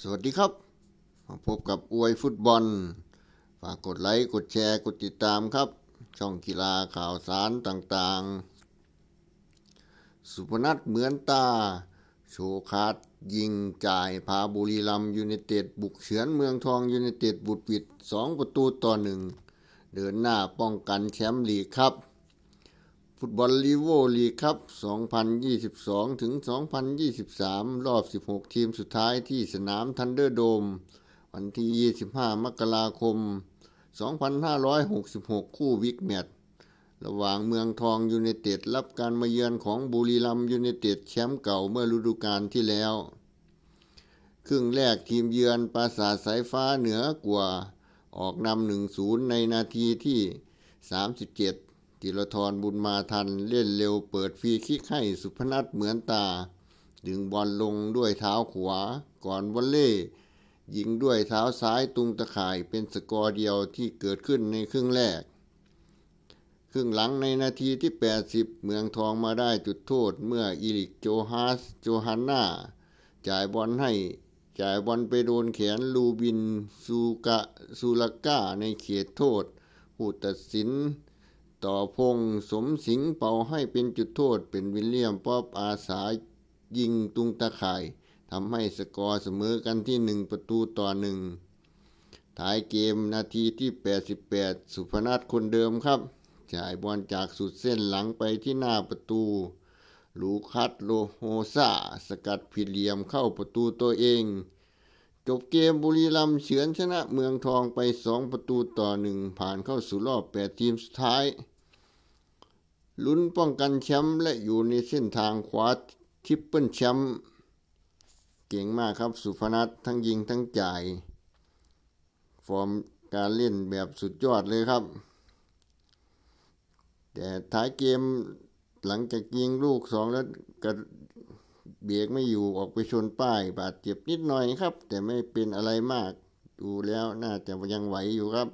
สวัสดีครับมาพบกับอวยฟุตบอลฝากกดไลค์ กดแชร์กดติดตามครับ ช่องกีฬาข่าวสารต่างๆ สุพนัทเหมือนตา โชคาดยิงจ่าย พาบุรีรัมยูเนเต็ด บุกเฉือนเมืองทองยูเนเต็ดบุดวิดสองประตูต่อหนึ่ง เดินหน้า ป้องกันแชมป์ลีกครับฟุตบอลลีโวลีครับ2022ถึง2023 รอบ 16 ทีมสุดท้ายที่สนามทันเดอร์โดม วันที่25 มกราคม 2566 คู่วิกแมตระหว่างเมืองทองยูเนเต็ด รับการมาเยือนของบุรีรัมยูเนเต็ด แชมป์เก่าเมื่อฤดูกาลที่แล้ว ครึ่งแรกทีมเยือนปราสาทสายฟ้าเหนือกว่า ออกนำ1-0ในนาทีที่ 37จิรทรบุญมาทันเล่นเร็วเปิดฟรีคิกให้สุพนัทเหมือนตา ดึงบอลลงด้วยเท้าขวาก่อนวอลเล่ยิงด้วยเท้าซ้ายตุงตะข่ายเป็นสกอร์เดียวที่เกิดขึ้นในครึ่งแรก ครึ่งหลังในนาทีที่ 80 เมืองทองมาได้จุดโทษเมื่ออิริกโจฮาส โจฮันนาจ่ายบอลให้จ่ายบอลไปโดนแขนลูบินซูกะซูลากาในเขตโทษผู้ตัดสินต่อพงสมสิงเป่าให้เป็นจุดโทษ เป็นวิลเลียมป๊อบอาสายิงตุงตะข่ายทำให้สกอร์เสมอกันที่ 1 ประตูต่อหนึ่งท้ายเกมนาทีที่ 88 สุพนัทคนเดิมครับจ่ายบอลจากสุดเส้นหลังไปที่หน้าประตูลูคัสโลโฮซาสกัดผิดเหลี่ยมเข้าประตูตัวเอง จบเกมบุรีรัมย์เฉือนชนะเมืองทองไป 2 ประตูต่อหนึ่งผ่านเข้าสู่รอบ 8 ทีมสุดท้ายลุ้นป้องกันแชมป์และอยู่ในเส้นทางควาทิปเปิลแชมป์เก่งมากครับสุพนัททั้งยิงทั้งจ่าย ฟอร์มการเล่นแบบสุดยอดเลยครับ แต่ท้ายเกมหลังจากยิงลูกสองแล้วกระเบียกไม่อยู่ออกไปชนป้ายบาดเจ็บนิดหน่อยครับ แต่ไม่เป็นอะไรมากดูแล้วน่าจะยังไหวอยู่ครับ